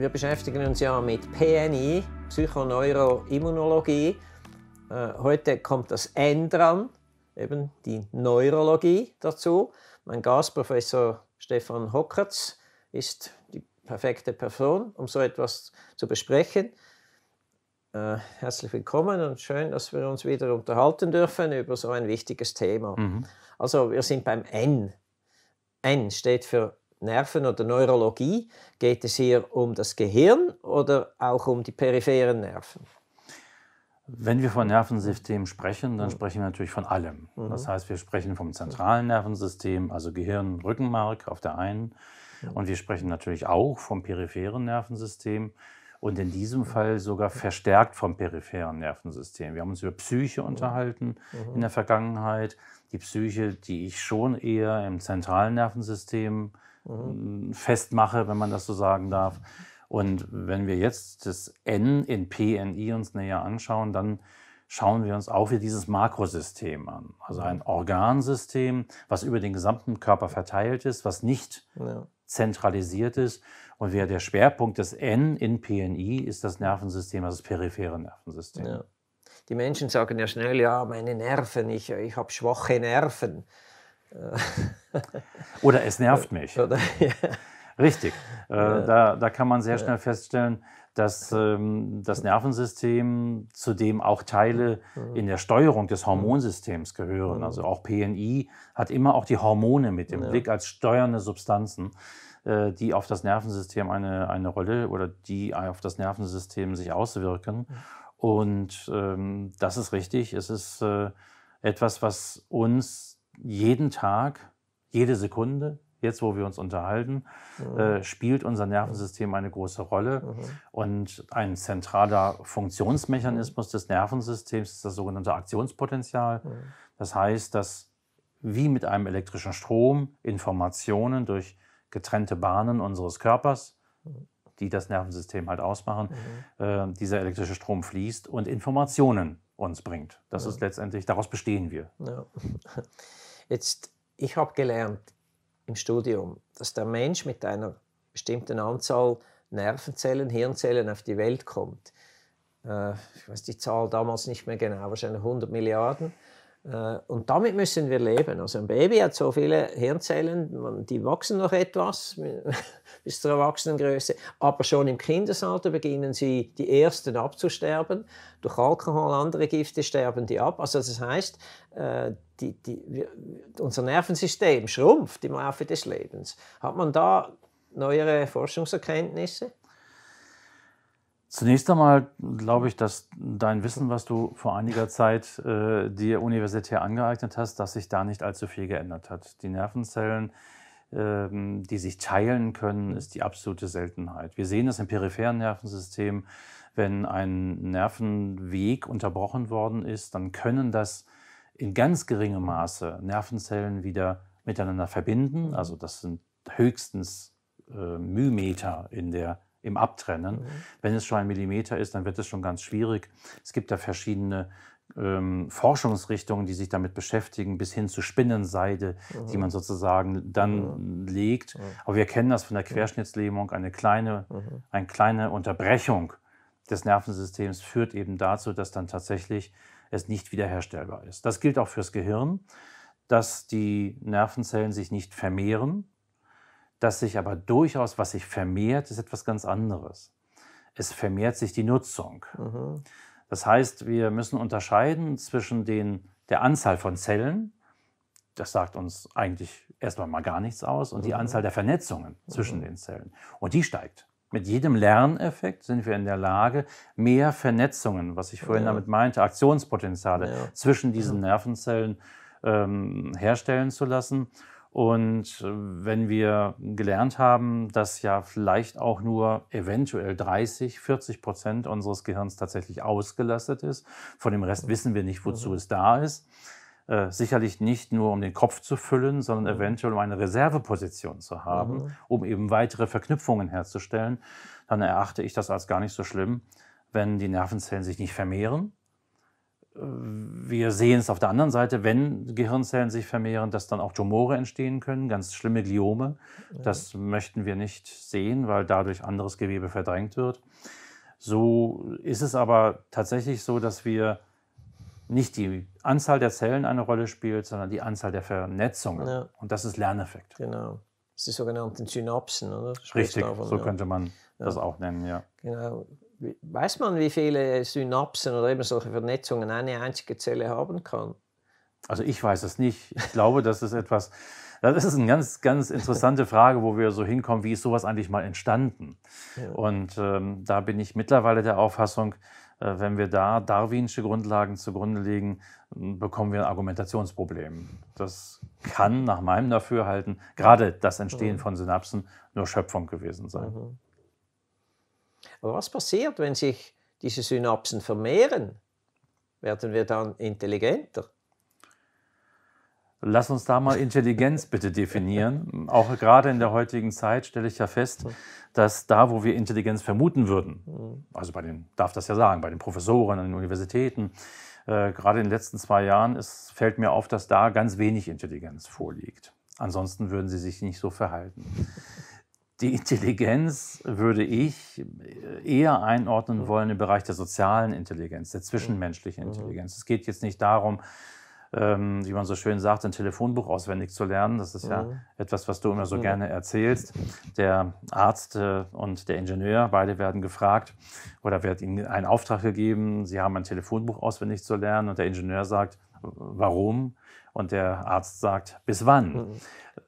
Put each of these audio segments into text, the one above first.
Wir beschäftigen uns ja mit PNI, Psychoneuroimmunologie. Äh, heute kommt das N dran, eben die Neurologie dazu. Mein Gastprofessor Stefan Hockertz ist die perfekte Person, um so etwas zu besprechen. Äh, herzlich willkommen und schön, dass wir uns wieder unterhalten dürfen über so ein wichtiges Thema. Mhm. Also wir sind beim N. N steht für Nerven oder Neurologie? Geht es hier um das Gehirn oder auch um die peripheren Nerven? Wenn wir von Nervensystemen sprechen, dann mhm. sprechen wir natürlich von allem. Mhm. Das heißt, wir sprechen vom zentralen Nervensystem, also Gehirn, Rückenmark auf der einen. Mhm. Und wir sprechen natürlich auch vom peripheren Nervensystem und in diesem Fall sogar verstärkt vom peripheren Nervensystem. Wir haben uns über Psyche unterhalten in der Vergangenheit. Die Psyche, die ich schon eher im zentralen Nervensystem äh, Mhm. festmache, wenn man das so sagen darf. Und wenn wir jetzt das N in PNI uns näher anschauen, dann schauen wir uns auch wieder dieses Makrosystem an. Also ein Organsystem, was über den gesamten Körper verteilt ist, was nicht ja. zentralisiert ist. Und wieder der Schwerpunkt des N in PNI ist das Nervensystem, also das periphere Nervensystem. Ja. Die Menschen sagen ja schnell, ja, meine Nerven, ich, ich habe schwache Nerven. Äh. Oder es nervt mich. Oder, ja. Richtig. Äh, ja. da, da kann man sehr schnell feststellen, dass ähm, das Nervensystem, zu dem auch Teile mhm. in der Steuerung des mhm. Hormonsystems gehören, mhm. also auch PNI, hat immer auch die Hormone mit dem ja. Blick als steuernde Substanzen, äh, die auf das Nervensystem eine, eine Rolle oder die auf das Nervensystem sich auswirken. Und ähm, das ist richtig. Es ist äh, etwas, was uns jeden Tag, jede Sekunde, jetzt wo wir uns unterhalten, mhm. äh, spielt unser Nervensystem eine große Rolle. Mhm. Und ein zentraler Funktionsmechanismus des Nervensystems ist das sogenannte Aktionspotenzial. Mhm. Das heißt, dass wie mit einem elektrischen Strom Informationen durch getrennte Bahnen unseres Körpers, mhm. die das Nervensystem halt ausmachen, mhm. äh, dieser elektrische Strom fließt und Informationen uns bringt. Das ja. ist letztendlich, daraus bestehen wir. Ja. Jetzt, ich habe gelernt im Studium, dass der Mensch mit einer bestimmten Anzahl Nervenzellen, Hirnzellen auf die Welt kommt. Äh, ich weiß die Zahl damals nicht mehr genau, wahrscheinlich 100 Milliarden. Äh, und damit müssen wir leben. Also ein Baby hat so viele Hirnzellen, die wachsen noch etwas bis zur Erwachsenengröße, aber schon im Kindesalter beginnen sie die ersten abzusterben. Durch Alkohol, andere Gifte sterben die ab. Also das heißt, äh, die, die, unser Nervensystem schrumpft im Laufe des Lebens. Hat man da neuere Forschungserkenntnisse? Zunächst einmal glaube ich, dass dein Wissen, was du vor einiger Zeit äh, dir universitär angeeignet hast, dass sich da nicht allzu viel geändert hat. Die Nervenzellen, ähm, die sich teilen können, ist die absolute Seltenheit. Wir sehen das im peripheren Nervensystem, wenn ein Nervenweg unterbrochen worden ist, dann können das in ganz geringem Maße Nervenzellen wieder miteinander verbinden. Also das sind höchstens äh, Mymeter in der im Abtrennen. Mhm. Wenn es schon ein Millimeter ist, dann wird es schon ganz schwierig. Es gibt da verschiedene ähm, Forschungsrichtungen, die sich damit beschäftigen, bis hin zu Spinnenseide, mhm. die man sozusagen dann mhm. legt. Mhm. Aber wir kennen das von der mhm. Querschnittslähmung. Eine kleine, mhm. eine kleine Unterbrechung des Nervensystems führt eben dazu, dass dann tatsächlich es nicht wiederherstellbar ist. Das gilt auch fürs Gehirn, dass die Nervenzellen sich nicht vermehren das sich aber durchaus, was sich vermehrt, ist etwas ganz anderes. Es vermehrt sich die Nutzung. Mhm. Das heißt, wir müssen unterscheiden zwischen den, der Anzahl von Zellen, das sagt uns eigentlich erstmal mal gar nichts aus, und die mhm. Anzahl der Vernetzungen mhm. zwischen den Zellen. Und die steigt. Mit jedem Lerneffekt sind wir in der Lage, mehr Vernetzungen, was ich vorhin ja. damit meinte, Aktionspotenziale ja. zwischen diesen Nervenzellen ähm, herstellen zu lassen. Und äh, wenn wir gelernt haben, dass ja vielleicht auch nur eventuell 30, 40 Prozent unseres Gehirns tatsächlich ausgelastet ist, von dem Rest wissen wir nicht, wozu mhm. es da ist, äh, sicherlich nicht nur um den Kopf zu füllen, sondern mhm. eventuell um eine Reserveposition zu haben, mhm. um eben weitere Verknüpfungen herzustellen, dann erachte ich das als gar nicht so schlimm, wenn die Nervenzellen sich nicht vermehren, wir sehen es auf der anderen Seite, wenn Gehirnzellen sich vermehren, dass dann auch Tumore entstehen können, ganz schlimme Gliome. Ja. Das möchten wir nicht sehen, weil dadurch anderes Gewebe verdrängt wird. So ist es aber tatsächlich so, dass wir nicht die Anzahl der Zellen eine Rolle spielt, sondern die Anzahl der Vernetzungen. Ja. Und das ist Lerneffekt. Genau. Das ist die sogenannten Synapsen, oder? Richtig, davon, so ja. könnte man das auch nennen, ja. Genau weiß man, wie viele Synapsen oder eben solche Vernetzungen eine einzige Zelle haben kann? Also ich weiß es nicht. Ich glaube, das ist etwas, das ist eine ganz, ganz interessante Frage, wo wir so hinkommen, wie ist sowas eigentlich mal entstanden? Ja. Und ähm, da bin ich mittlerweile der Auffassung, äh, wenn wir da darwinische Grundlagen zugrunde legen, bekommen wir ein Argumentationsproblem. Das kann nach meinem Dafürhalten gerade das Entstehen mhm. von Synapsen nur Schöpfung gewesen sein. Mhm. Aber was passiert, wenn sich diese Synapsen vermehren? Werden wir dann intelligenter? Lass uns da mal Intelligenz bitte definieren. Auch gerade in der heutigen Zeit stelle ich ja fest, dass da, wo wir Intelligenz vermuten würden, also bei den, darf das ja sagen, bei den Professoren an den Universitäten, äh, gerade in den letzten zwei Jahren es fällt mir auf, dass da ganz wenig Intelligenz vorliegt. Ansonsten würden sie sich nicht so verhalten. Die Intelligenz würde ich äh, eher einordnen mhm. wollen im Bereich der sozialen Intelligenz, der zwischenmenschlichen mhm. Intelligenz. Es geht jetzt nicht darum, ähm, wie man so schön sagt, ein Telefonbuch auswendig zu lernen. Das ist ja mhm. etwas, was du immer so gerne erzählst. Der Arzt äh, und der Ingenieur, beide werden gefragt oder wird ihnen ein Auftrag gegeben, sie haben ein Telefonbuch auswendig zu lernen und der Ingenieur sagt, warum? Und der Arzt sagt, bis wann? Mhm.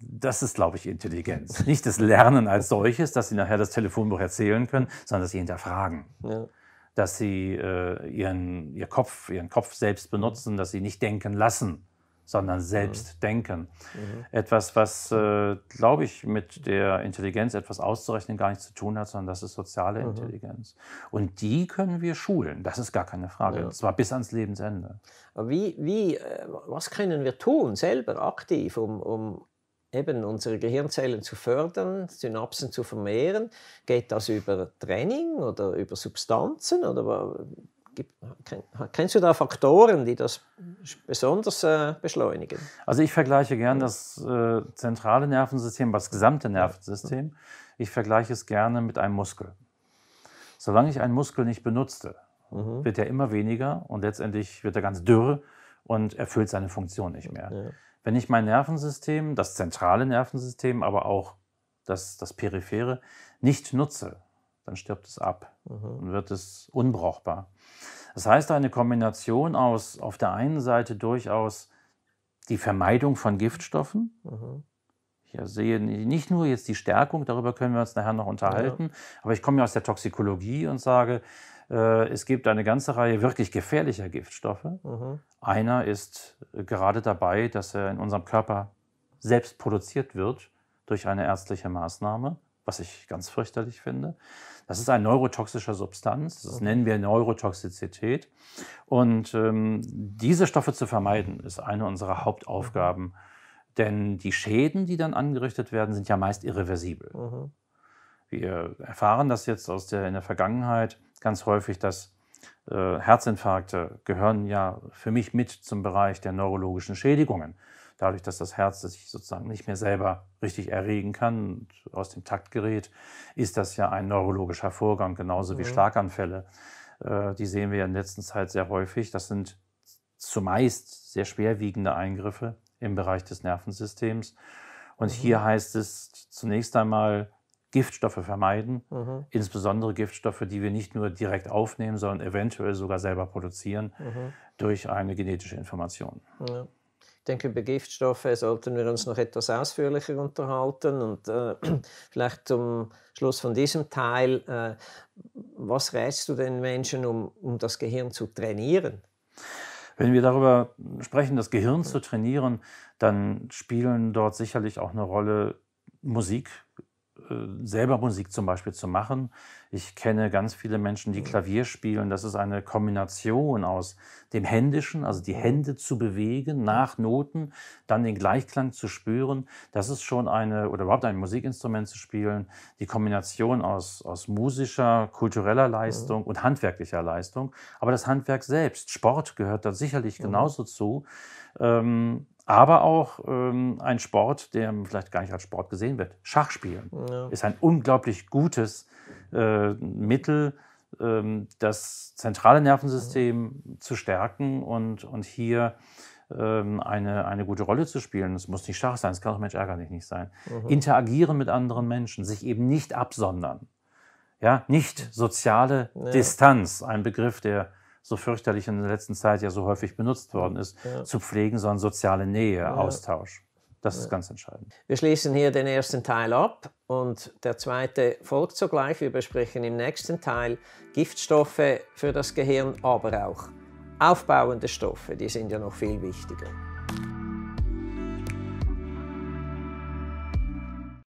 Das ist, glaube ich, Intelligenz. Nicht das Lernen als solches, dass sie nachher das Telefonbuch erzählen können, sondern dass sie hinterfragen. Ja. Dass sie äh, ihren, ihr Kopf, ihren Kopf selbst benutzen, dass sie nicht denken lassen, sondern selbst mhm. denken. Mhm. Etwas, was, äh, glaube ich, mit der Intelligenz etwas auszurechnen gar nichts zu tun hat, sondern das ist soziale mhm. Intelligenz. Und die können wir schulen, das ist gar keine Frage, ja. zwar bis ans Lebensende. Wie, wie, äh, was können wir tun, selber aktiv, um, um eben unsere Gehirnzellen zu fördern, Synapsen zu vermehren? Geht das über Training oder über Substanzen? Oder kennst du da Faktoren, die das besonders äh, beschleunigen? Also ich vergleiche gern das äh, zentrale Nervensystem, das gesamte Nervensystem. Ich vergleiche es gerne mit einem Muskel. Solange ich einen Muskel nicht benutzte, mhm. wird er immer weniger und letztendlich wird er ganz dürr und erfüllt seine Funktion nicht mehr. Ja wenn ich mein Nervensystem, das zentrale Nervensystem, aber auch das, das periphere, nicht nutze, dann stirbt es ab mhm. und wird es unbrauchbar. Das heißt, eine Kombination aus auf der einen Seite durchaus die Vermeidung von Giftstoffen. Mhm. Ich sehe nicht nur jetzt die Stärkung, darüber können wir uns nachher noch unterhalten, ja. aber ich komme ja aus der Toxikologie und sage, äh, es gibt eine ganze Reihe wirklich gefährlicher Giftstoffe. Mhm. Einer ist äh, gerade dabei, dass er in unserem Körper selbst produziert wird durch eine ärztliche Maßnahme, was ich ganz fürchterlich finde. Das ist eine neurotoxische Substanz, das nennen wir Neurotoxizität. Und ähm, diese Stoffe zu vermeiden, ist eine unserer Hauptaufgaben. Mhm. Denn die Schäden, die dann angerichtet werden, sind ja meist irreversibel. Mhm. Wir erfahren das jetzt aus der, in der Vergangenheit ganz häufig, dass äh, Herzinfarkte gehören ja für mich mit zum Bereich der neurologischen Schädigungen. Dadurch, dass das Herz sich sozusagen nicht mehr selber richtig erregen kann und aus dem Takt gerät, ist das ja ein neurologischer Vorgang, genauso mhm. wie Schlaganfälle. Äh, die sehen wir in letzter Zeit sehr häufig. Das sind zumeist sehr schwerwiegende Eingriffe im Bereich des Nervensystems. Und mhm. hier heißt es zunächst einmal, Giftstoffe vermeiden, mhm. insbesondere Giftstoffe, die wir nicht nur direkt aufnehmen, sondern eventuell sogar selber produzieren mhm. durch eine genetische Information. Ja. Ich denke, über Giftstoffe sollten wir uns noch etwas ausführlicher unterhalten und äh, vielleicht zum Schluss von diesem Teil, äh, was rätst du den Menschen, um, um das Gehirn zu trainieren? Wenn wir darüber sprechen, das Gehirn zu trainieren, dann spielen dort sicherlich auch eine Rolle Musik, äh, selber Musik zum Beispiel zu machen. Ich kenne ganz viele Menschen, die mhm. Klavier spielen. Das ist eine Kombination aus dem Händischen, also die Hände zu bewegen mhm. nach Noten, dann den Gleichklang zu spüren. Das ist schon eine, oder überhaupt ein Musikinstrument zu spielen, die Kombination aus, aus musischer, kultureller mhm. Leistung und handwerklicher Leistung. Aber das Handwerk selbst, Sport gehört da sicherlich genauso zu. Ähm, aber auch ähm, ein Sport, der vielleicht gar nicht als Sport gesehen wird. Schachspielen ja. ist ein unglaublich gutes äh, Mittel, ähm, das zentrale Nervensystem ja. zu stärken und, und hier ähm, eine, eine gute Rolle zu spielen. Es muss nicht Schach sein, es kann auch Mensch ärgerlich nicht sein. Mhm. Interagieren mit anderen Menschen, sich eben nicht absondern. Ja, nicht mhm. soziale ja. Distanz, ein Begriff, der so fürchterlich in der letzten Zeit ja so häufig benutzt worden ist, ja. zu pflegen, sondern soziale Nähe, ja. Austausch. Das ja. ist ganz entscheidend. Wir schließen hier den ersten Teil ab und der zweite folgt sogleich. Wir besprechen im nächsten Teil Giftstoffe für das Gehirn, aber auch aufbauende Stoffe, die sind ja noch viel wichtiger.